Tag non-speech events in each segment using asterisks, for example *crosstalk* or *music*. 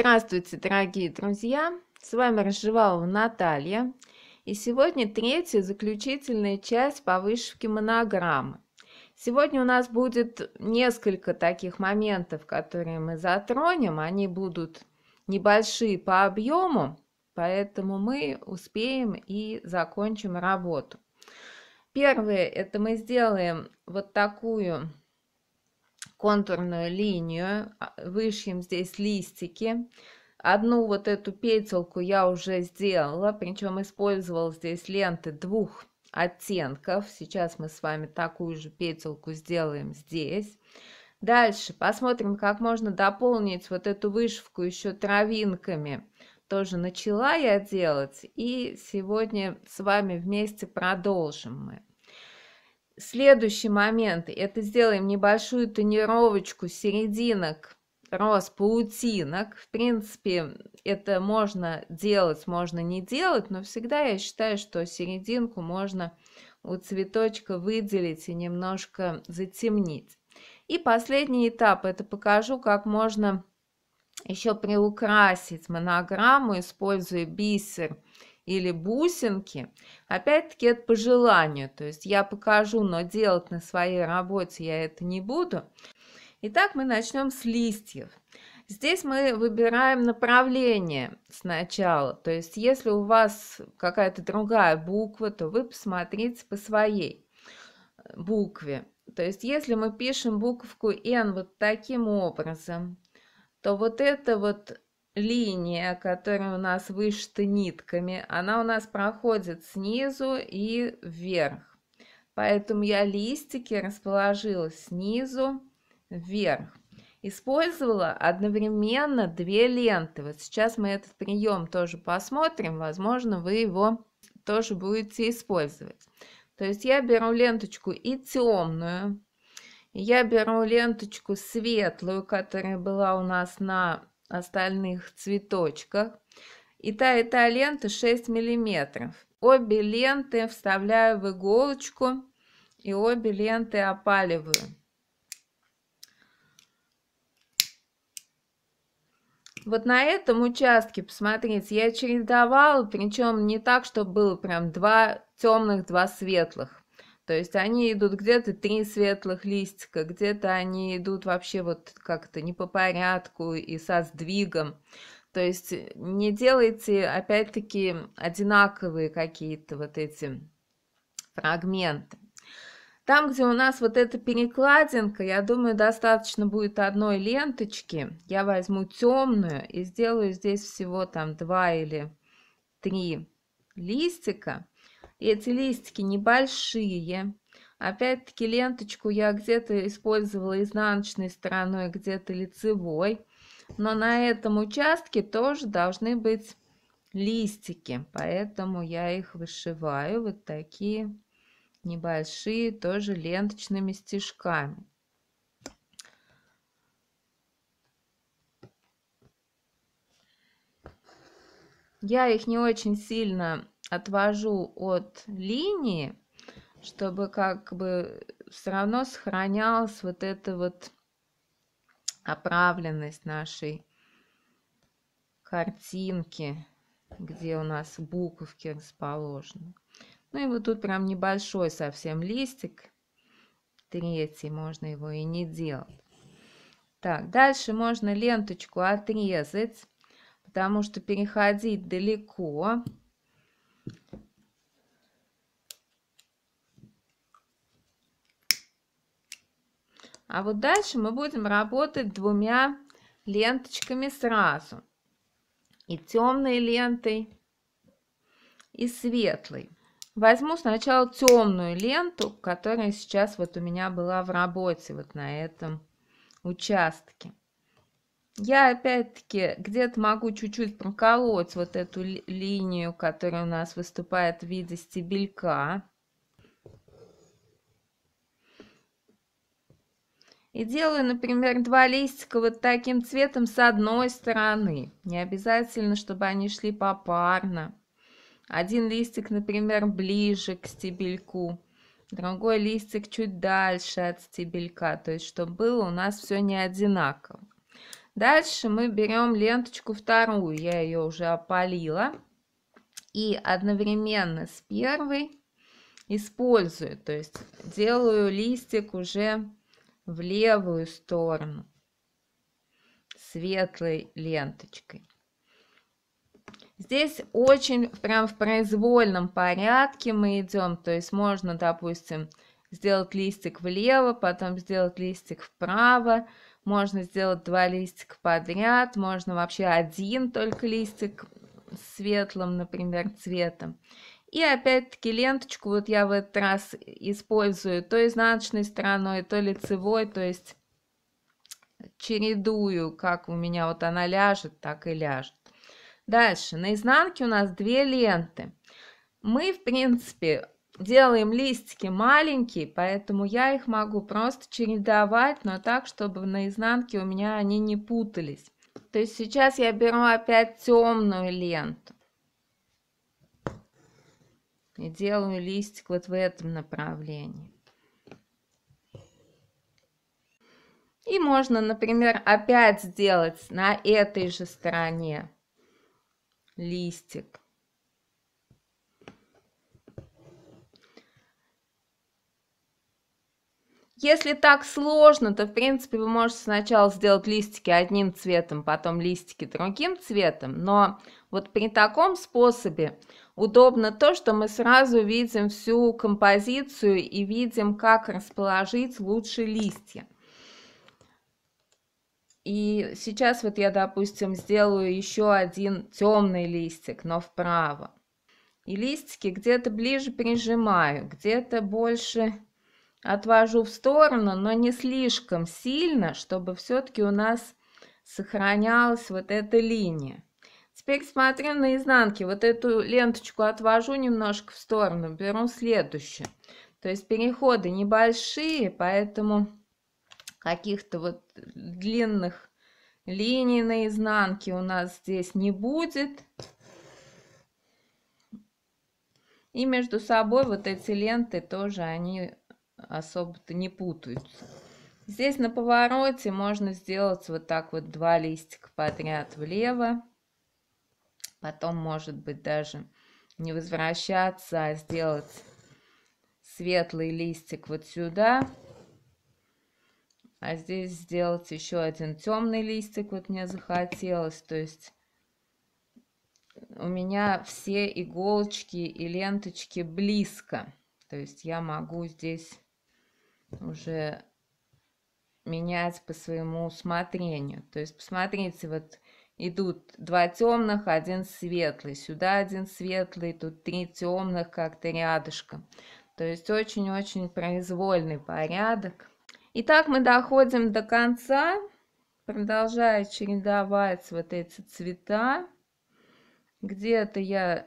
Здравствуйте, дорогие друзья! С вами Рожевалова Наталья. И сегодня третья заключительная часть по вышивке монограммы. Сегодня у нас будет несколько таких моментов, которые мы затронем. Они будут небольшие по объему, поэтому мы успеем и закончим работу. Первое, это мы сделаем вот такую контурную линию, а, вышьем здесь листики. Одну вот эту петельку я уже сделала, причем использовала здесь ленты двух оттенков. Сейчас мы с вами такую же петельку сделаем здесь. Дальше посмотрим, как можно дополнить вот эту вышивку еще травинками. Тоже начала я делать, и сегодня с вами вместе продолжим мы. Следующий момент – это сделаем небольшую тонировочку серединок роз паутинок. В принципе, это можно делать, можно не делать, но всегда я считаю, что серединку можно у цветочка выделить и немножко затемнить. И последний этап – это покажу, как можно еще приукрасить монограмму, используя бисер или бусинки. Опять-таки это по желанию, то есть я покажу, но делать на своей работе я это не буду. Итак, мы начнем с листьев. Здесь мы выбираем направление сначала, то есть если у вас какая-то другая буква, то вы посмотрите по своей э, букве. То есть если мы пишем буковку N вот таким образом, то вот эта вот линия, которая у нас вышита нитками, она у нас проходит снизу и вверх. Поэтому я листики расположила снизу вверх. Использовала одновременно две ленты. Вот сейчас мы этот прием тоже посмотрим, возможно, вы его тоже будете использовать. То есть я беру ленточку и темную, я беру ленточку светлую, которая была у нас на остальных цветочках. И та, и та лента 6 миллиметров. Обе ленты вставляю в иголочку и обе ленты опаливаю. Вот на этом участке, посмотрите, я чередовала, причем не так, чтобы было прям два темных, два светлых. То есть они идут где-то три светлых листика, где-то они идут вообще вот как-то не по порядку и со сдвигом. То есть не делайте, опять-таки, одинаковые какие-то вот эти фрагменты. Там, где у нас вот эта перекладинка, я думаю, достаточно будет одной ленточки. Я возьму темную и сделаю здесь всего там два или три листика. И эти листики небольшие. Опять-таки ленточку я где-то использовала изнаночной стороной, где-то лицевой. Но на этом участке тоже должны быть листики, поэтому я их вышиваю вот такие небольшие, тоже ленточными стежками. Я их не очень сильно отвожу от линии, чтобы как бы все равно сохранялась вот эта вот оправленность нашей картинки, где у нас буковки расположены. Ну и вот тут прям небольшой совсем листик, третий, можно его и не делать. Так, дальше можно ленточку отрезать, потому что переходить далеко. А вот дальше мы будем работать двумя ленточками сразу. И темной лентой, и светлой. Возьму сначала темную ленту, которая сейчас вот у меня была в работе, вот на этом участке. Я опять-таки где-то могу чуть-чуть проколоть вот эту линию, которая у нас выступает в виде стебелька. И делаю, например, два листика вот таким цветом с одной стороны. Не обязательно, чтобы они шли попарно. Один листик, например, ближе к стебельку, другой листик чуть дальше от стебелька, то есть чтобы было у нас все не одинаково. Дальше мы берем ленточку вторую, я ее уже опалила, и одновременно с первой использую, то есть делаю листик уже в левую сторону светлой ленточкой. Здесь очень прям в произвольном порядке мы идем, то есть можно, допустим, сделать листик влево, потом сделать листик вправо, можно сделать два листика подряд, можно вообще один только листик светлым, например, цветом. И опять-таки ленточку вот я в этот раз использую то изнаночной стороной, то лицевой, то есть чередую, как у меня вот она ляжет, так и ляжет. Дальше, на изнанке у нас две ленты. Мы, в принципе, делаем листики маленькие, поэтому я их могу просто чередовать, но так, чтобы на изнанке у меня они не путались. То есть сейчас я беру опять темную ленту и делаю листик вот в этом направлении. И можно, например, опять сделать на этой же стороне листик. Если так сложно, то, в принципе, вы можете сначала сделать листики одним цветом, потом листики другим цветом, но вот при таком способе удобно то, что мы сразу видим всю композицию и видим, как расположить лучше листья. И сейчас вот я, допустим, сделаю еще один темный листик, но вправо. И листики где-то ближе прижимаю, где-то больше отвожу в сторону, но не слишком сильно, чтобы все-таки у нас сохранялась вот эта линия. Теперь смотрю на изнанке, вот эту ленточку отвожу немножко в сторону, беру следующую. То есть переходы небольшие, поэтому каких-то вот длинных линий на изнанке у нас здесь не будет. И между собой вот эти ленты тоже, они особо-то не путаются. Здесь на повороте можно сделать вот так вот два листика подряд влево. Потом, может быть, даже не возвращаться, а сделать светлый листик вот сюда. А здесь сделать еще один темный листик вот мне захотелось. То есть у меня все иголочки и ленточки близко. То есть я могу здесь уже менять по своему усмотрению. То есть, посмотрите, вот идут два темных, один светлый, сюда один светлый, тут три темных как-то рядышком. То есть очень-очень произвольный порядок. Итак, мы доходим до конца, продолжая чередовать вот эти цвета. Где-то я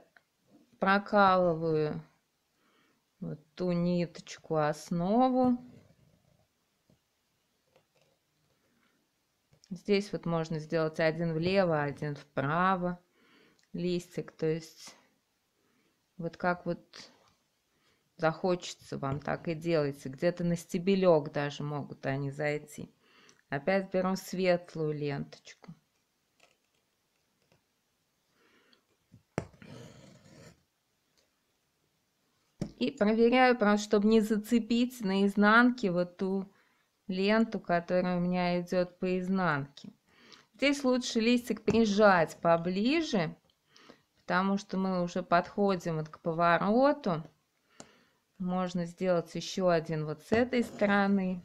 прокалываю вот ту ниточку основу. Здесь вот можно сделать один влево, один вправо листик. То есть вот как вот захочется вам, так и делайте. Где-то на стебелек даже могут они зайти. Опять берем светлую ленточку. И проверяю, просто чтобы не зацепить на изнанке вот ту ленту, которая у меня идет по изнанке. Здесь лучше листик прижать поближе, потому что мы уже подходим вот к повороту. Можно сделать еще один вот с этой стороны.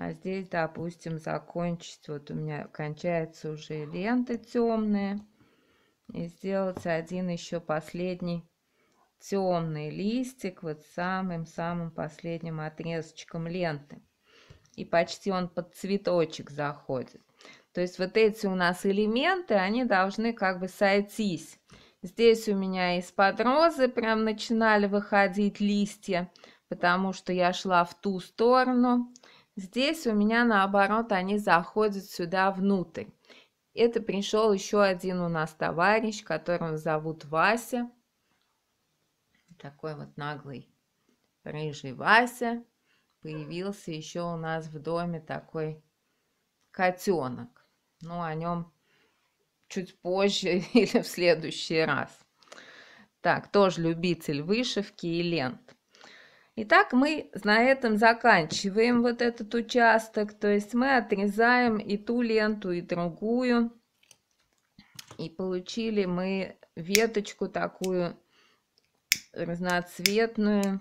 А здесь, допустим, закончить. Вот у меня кончается уже лента темная. И сделать один еще последний темный листик вот самым-самым последним отрезочком ленты. И почти он под цветочек заходит. То есть вот эти у нас элементы, они должны как бы сойтись. Здесь у меня из-под розы прям начинали выходить листья, потому что я шла в ту сторону. Здесь у меня наоборот они заходят сюда внутрь это пришел еще один у нас товарищ, которого зовут Вася. Такой вот наглый рыжий Вася. Появился еще у нас в доме такой котенок. Ну, о нем чуть позже *laughs* или в следующий раз. Так, тоже любитель вышивки и лент. Итак, мы на этом заканчиваем вот этот участок, то есть мы отрезаем и ту ленту, и другую. И получили мы веточку такую разноцветную.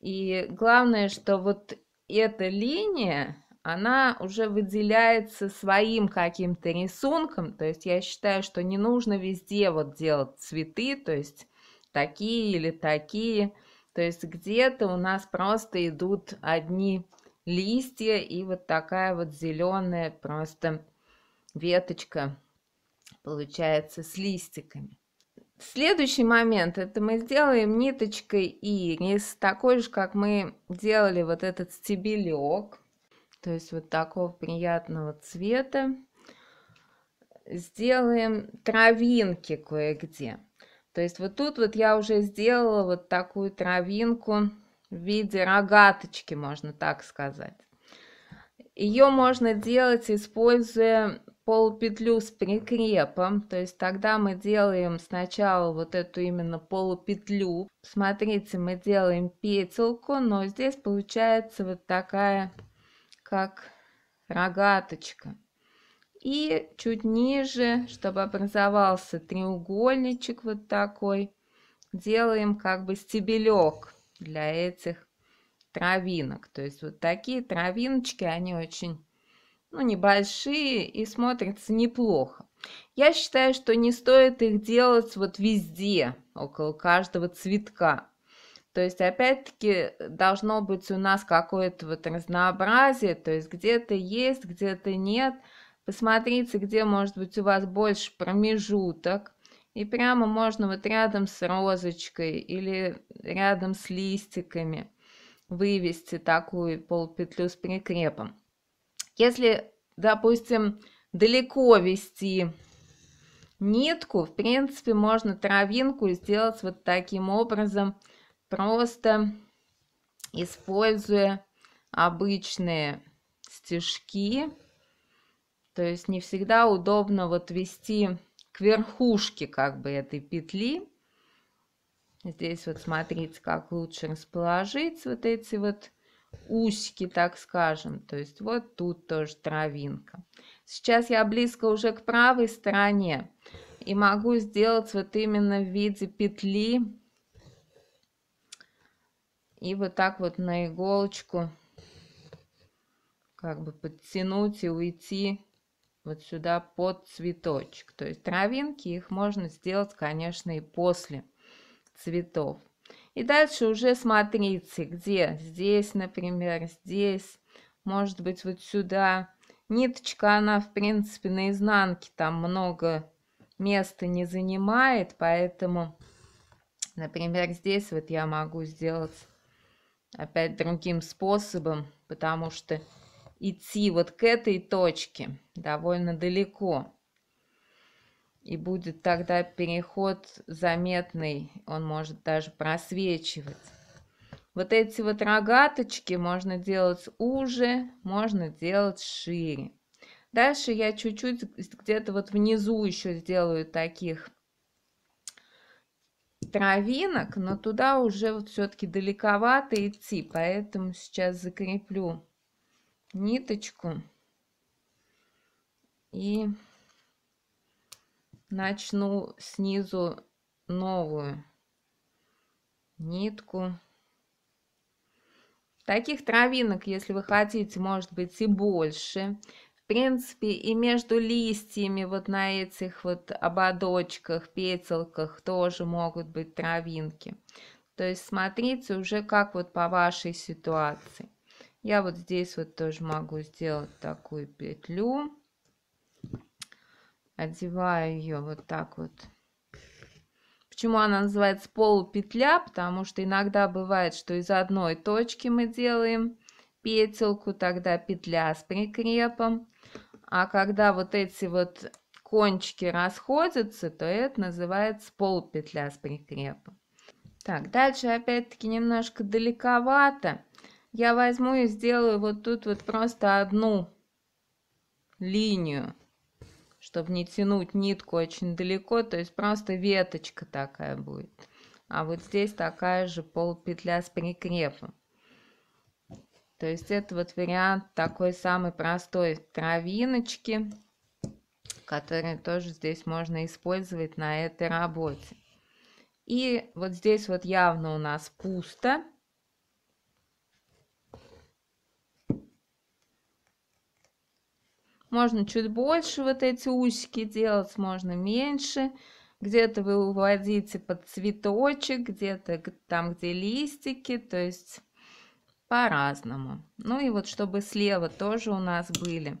И главное, что вот эта линия, она уже выделяется своим каким-то рисунком. То есть я считаю, что не нужно везде вот делать цветы, то есть такие или такие. То есть где-то у нас просто идут одни листья и вот такая вот зеленая просто веточка получается с листиками. Следующий момент, это мы сделаем ниточкой ирис, такой же, как мы делали вот этот стебелек, то есть вот такого приятного цвета. Сделаем травинки кое-где. То есть вот тут вот я уже сделала вот такую травинку в виде рогаточки, можно так сказать. Ее можно делать, используя полупетлю с прикрепом, то есть тогда мы делаем сначала вот эту именно полупетлю. Смотрите, мы делаем петельку, но здесь получается вот такая, как рогаточка и чуть ниже, чтобы образовался треугольничек вот такой, делаем как бы стебелек для этих травинок. То есть вот такие травиночки, они очень ну, небольшие и смотрятся неплохо. Я считаю, что не стоит их делать вот везде, около каждого цветка. То есть, опять-таки, должно быть у нас какое-то вот разнообразие, то есть где-то есть, где-то нет – Посмотрите, где может быть у вас больше промежуток. И прямо можно вот рядом с розочкой или рядом с листиками вывести такую полпетлю с прикрепом. Если, допустим, далеко вести нитку, в принципе, можно травинку сделать вот таким образом, просто используя обычные стежки то есть не всегда удобно вот вести к верхушке как бы этой петли. Здесь вот смотрите, как лучше расположить вот эти вот усики, так скажем. То есть вот тут тоже травинка. Сейчас я близко уже к правой стороне и могу сделать вот именно в виде петли и вот так вот на иголочку как бы подтянуть и уйти вот сюда под цветочек. То есть травинки их можно сделать, конечно, и после цветов. И дальше уже смотрите, где. Здесь, например, здесь, может быть, вот сюда. Ниточка, она, в принципе, на изнанке там много места не занимает, поэтому, например, здесь вот я могу сделать опять другим способом, потому что идти вот к этой точке довольно далеко. И будет тогда переход заметный, он может даже просвечивать. Вот эти вот рогаточки можно делать уже, можно делать шире. Дальше я чуть-чуть где-то вот внизу еще сделаю таких травинок, но туда уже вот все-таки далековато идти, поэтому сейчас закреплю ниточку и начну снизу новую нитку. Таких травинок, если вы хотите, может быть и больше. В принципе, и между листьями вот на этих вот ободочках, петелках тоже могут быть травинки. То есть смотрите уже как вот по вашей ситуации. Я вот здесь вот тоже могу сделать такую петлю. Одеваю ее вот так вот. Почему она называется полупетля? Потому что иногда бывает, что из одной точки мы делаем петелку, тогда петля с прикрепом. А когда вот эти вот кончики расходятся, то это называется полупетля с прикрепом. Так, дальше опять-таки немножко далековато я возьму и сделаю вот тут вот просто одну линию, чтобы не тянуть нитку очень далеко, то есть просто веточка такая будет. А вот здесь такая же полпетля с прикрепом. То есть это вот вариант такой самый простой травиночки, который тоже здесь можно использовать на этой работе. И вот здесь вот явно у нас пусто, Можно чуть больше вот эти усики делать, можно меньше. Где-то вы уводите под цветочек, где-то там, где листики, то есть по-разному. Ну и вот чтобы слева тоже у нас были.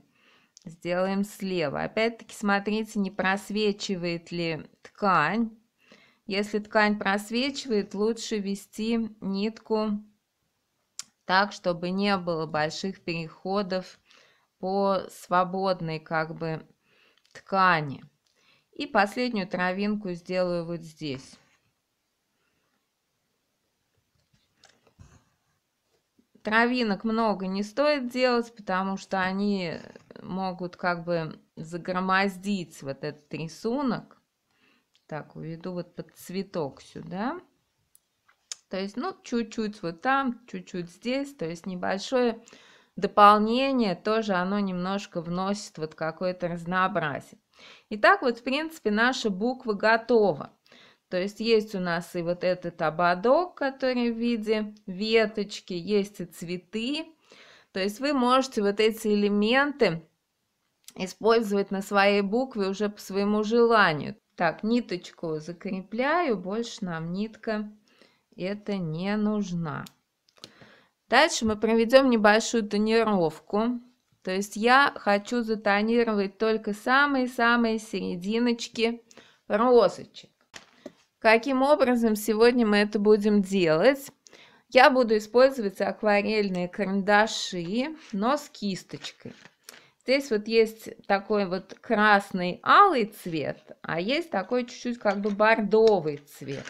Сделаем слева. Опять-таки смотрите, не просвечивает ли ткань. Если ткань просвечивает, лучше вести нитку так, чтобы не было больших переходов по свободной как бы ткани. И последнюю травинку сделаю вот здесь. Травинок много не стоит делать, потому что они могут как бы загромоздить вот этот рисунок. Так, уведу вот под цветок сюда. То есть, ну, чуть-чуть вот там, чуть-чуть здесь, то есть небольшое дополнение тоже оно немножко вносит вот какое-то разнообразие. Итак, вот в принципе наша буква готова. То есть есть у нас и вот этот ободок, который в виде веточки, есть и цветы. То есть вы можете вот эти элементы использовать на своей букве уже по своему желанию. Так, ниточку закрепляю, больше нам нитка это не нужна. Дальше мы проведем небольшую тонировку. То есть я хочу затонировать только самые-самые серединочки розочек. Каким образом сегодня мы это будем делать? Я буду использовать акварельные карандаши, но с кисточкой. Здесь вот есть такой вот красный алый цвет, а есть такой чуть-чуть как бы бордовый цвет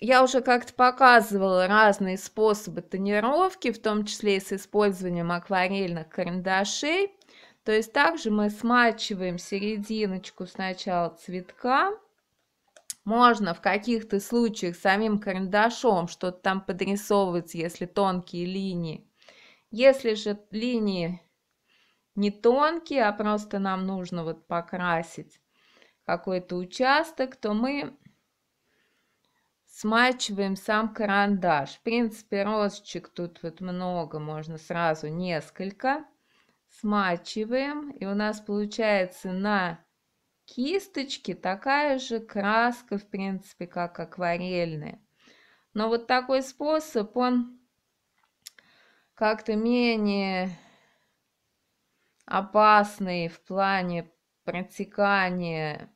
я уже как-то показывала разные способы тонировки, в том числе и с использованием акварельных карандашей. То есть также мы смачиваем серединочку сначала цветка. Можно в каких-то случаях самим карандашом что-то там подрисовывать, если тонкие линии. Если же линии не тонкие, а просто нам нужно вот покрасить какой-то участок, то мы смачиваем сам карандаш. В принципе, розочек тут вот много, можно сразу несколько. Смачиваем, и у нас получается на кисточке такая же краска, в принципе, как акварельная. Но вот такой способ, он как-то менее опасный в плане протекания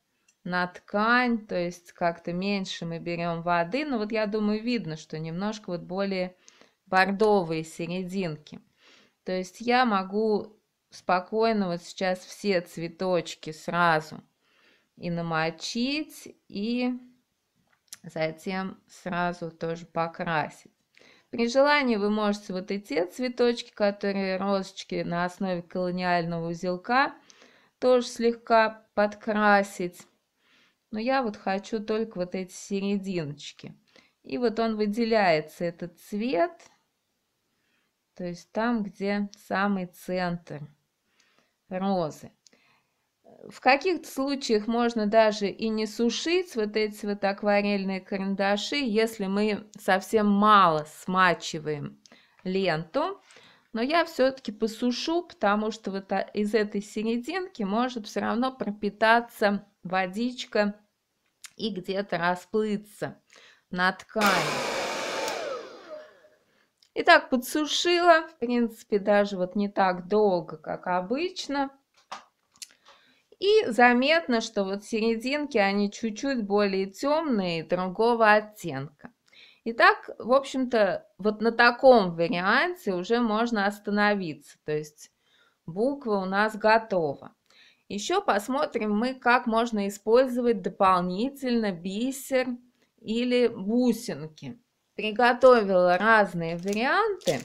на ткань, то есть как-то меньше мы берем воды. Но ну, вот я думаю, видно, что немножко вот более бордовые серединки. То есть я могу спокойно вот сейчас все цветочки сразу и намочить, и затем сразу тоже покрасить. При желании вы можете вот и те цветочки, которые розочки на основе колониального узелка, тоже слегка подкрасить но я вот хочу только вот эти серединочки. И вот он выделяется, этот цвет, то есть там, где самый центр розы. В каких-то случаях можно даже и не сушить вот эти вот акварельные карандаши, если мы совсем мало смачиваем ленту. Но я все-таки посушу, потому что вот а, из этой серединки может все равно пропитаться водичка и где-то расплыться на ткани. Итак, подсушила, в принципе, даже вот не так долго, как обычно. И заметно, что вот серединки, они чуть-чуть более темные, другого оттенка. Итак, в общем-то, вот на таком варианте уже можно остановиться, то есть буква у нас готова. Еще посмотрим мы, как можно использовать дополнительно бисер или бусинки. Приготовила разные варианты,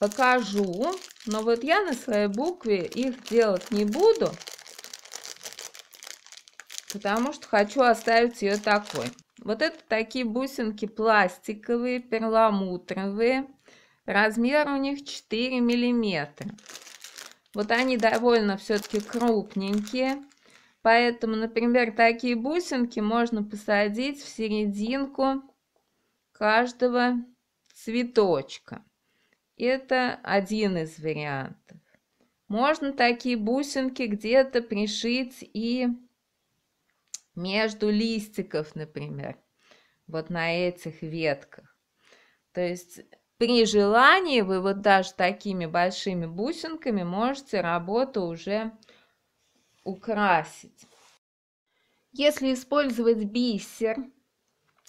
покажу, но вот я на своей букве их делать не буду, потому что хочу оставить ее такой. Вот это такие бусинки пластиковые, перламутровые, размер у них 4 миллиметра. Вот они довольно все-таки крупненькие. Поэтому, например, такие бусинки можно посадить в серединку каждого цветочка. Это один из вариантов. Можно такие бусинки где-то пришить и между листиков, например, вот на этих ветках. То есть при желании вы вот даже такими большими бусинками можете работу уже украсить. Если использовать бисер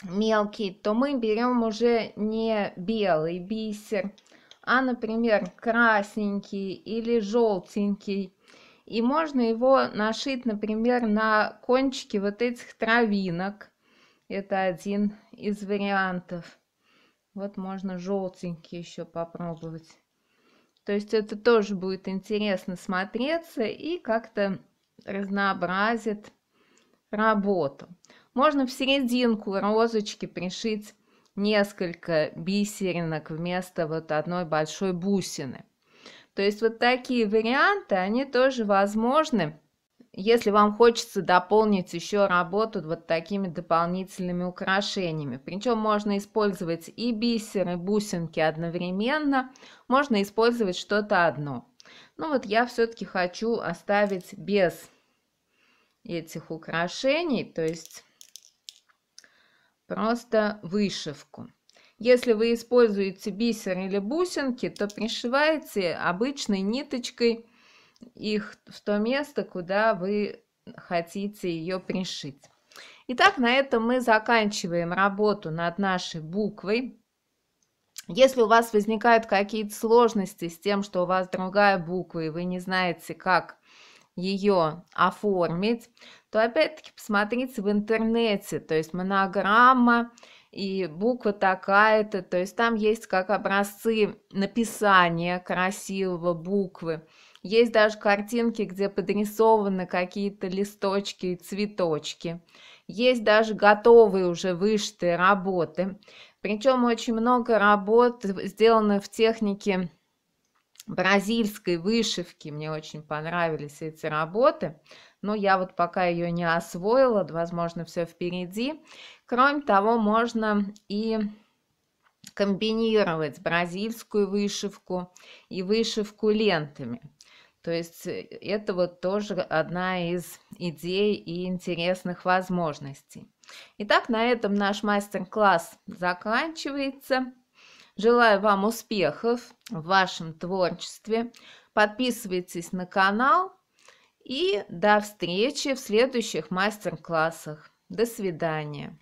мелкий, то мы берем уже не белый бисер, а, например, красненький или желтенький. И можно его нашить, например, на кончике вот этих травинок. Это один из вариантов. Вот можно желтенький еще попробовать. То есть это тоже будет интересно смотреться и как-то разнообразит работу. Можно в серединку розочки пришить несколько бисеринок вместо вот одной большой бусины. То есть вот такие варианты, они тоже возможны если вам хочется дополнить еще работу вот такими дополнительными украшениями, причем можно использовать и бисер, и бусинки одновременно, можно использовать что-то одно. Ну вот я все-таки хочу оставить без этих украшений, то есть просто вышивку. Если вы используете бисер или бусинки, то пришиваете обычной ниточкой их в то место, куда вы хотите ее пришить. Итак, на этом мы заканчиваем работу над нашей буквой. Если у вас возникают какие-то сложности с тем, что у вас другая буква, и вы не знаете, как ее оформить, то опять-таки посмотрите в интернете, то есть монограмма и буква такая-то, то есть там есть как образцы написания красивого буквы. Есть даже картинки, где подрисованы какие-то листочки и цветочки. Есть даже готовые уже вышитые работы. Причем очень много работ сделано в технике бразильской вышивки. Мне очень понравились эти работы. Но я вот пока ее не освоила, возможно, все впереди. Кроме того, можно и комбинировать бразильскую вышивку и вышивку лентами. То есть э, это вот тоже одна из идей и интересных возможностей. Итак, на этом наш мастер-класс заканчивается. Желаю вам успехов в вашем творчестве. Подписывайтесь на канал и до встречи в следующих мастер-классах. До свидания.